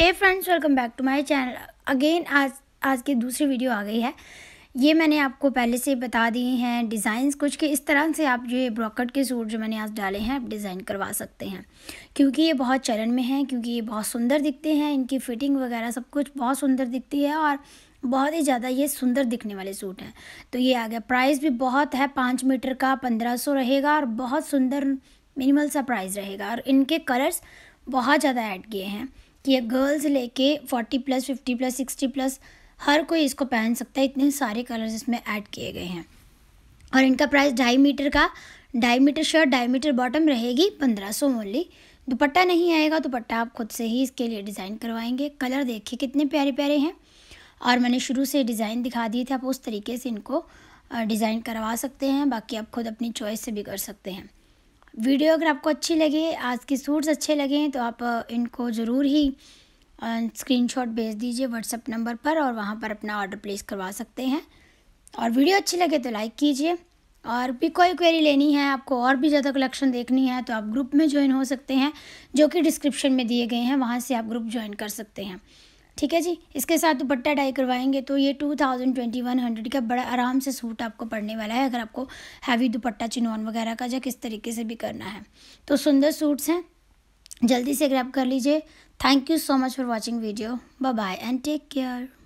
hey friends welcome back to my channel again आज आज की दूसरी वीडियो आ गई है ये मैंने आपको पहले से बता दिए हैं डिज़ाइंस कुछ के इस तरह से आप जो ये ब्रॉकट के सूट जो मैंने आज डाले हैं आप डिज़ाइन करवा सकते हैं क्योंकि ये बहुत चलन में हैं क्योंकि ये बहुत सुंदर दिखते हैं इनकी फ़िटिंग वगैरह सब कुछ बहुत सुंदर दिखती है और बहुत ही ज़्यादा ये सुंदर दिखने वाले सूट हैं तो ये आ गया प्राइस भी बहुत है पाँच मीटर का पंद्रह सौ रहेगा और बहुत सुंदर मिनिमल सा प्राइस रहेगा और इनके कलर्स बहुत ज़्यादा ऐड किए हैं कि गर्ल्स लेके forty plus fifty plus sixty plus हर कोई इसको पहन सकता है इतने सारे कलर्स इसमें ऐड किए गए हैं और इनका प्राइस ढाई मीटर का ढाई मीटर शर्ट ढाई मीटर बॉटम रहेगी पंद्रह सौ ओनली दुपट्टा नहीं आएगा तो दुपट्टा आप खुद से ही इसके लिए डिज़ाइन करवाएंगे कलर देखिए कितने प्यारे प्यारे हैं और मैंने शुरू से डिज़ाइन दिखा दिए थे आप उस तरीके से इनको डिज़ाइन करवा सकते हैं बाकी आप खुद अपनी चॉइस से भी कर सकते हैं वीडियो अगर आपको अच्छी लगे आज के सूट्स अच्छे लगें तो आप इनको ज़रूर ही स्क्रीनशॉट भेज दीजिए व्हाट्सअप नंबर पर और वहाँ पर अपना ऑर्डर प्लेस करवा सकते हैं और वीडियो अच्छी लगे तो लाइक कीजिए और भी कोई क्वेरी लेनी है आपको और भी ज़्यादा कलेक्शन देखनी है तो आप ग्रुप में ज्वाइन हो सकते हैं जो कि डिस्क्रिप्शन में दिए गए हैं वहाँ से आप ग्रुप ज्वाइन कर सकते हैं ठीक है जी इसके साथ दुपट्टा डाई करवाएंगे तो ये two thousand twenty one hundred का बड़ा आराम से सूट आपको पड़ने वाला है अगर आपको हैवी दुपट्टा चिनौन वगैरह का या किस तरीके से भी करना है तो सुंदर सूट्स हैं जल्दी से ग्रैप कर लीजिए thank you so much for watching video bye bye and take care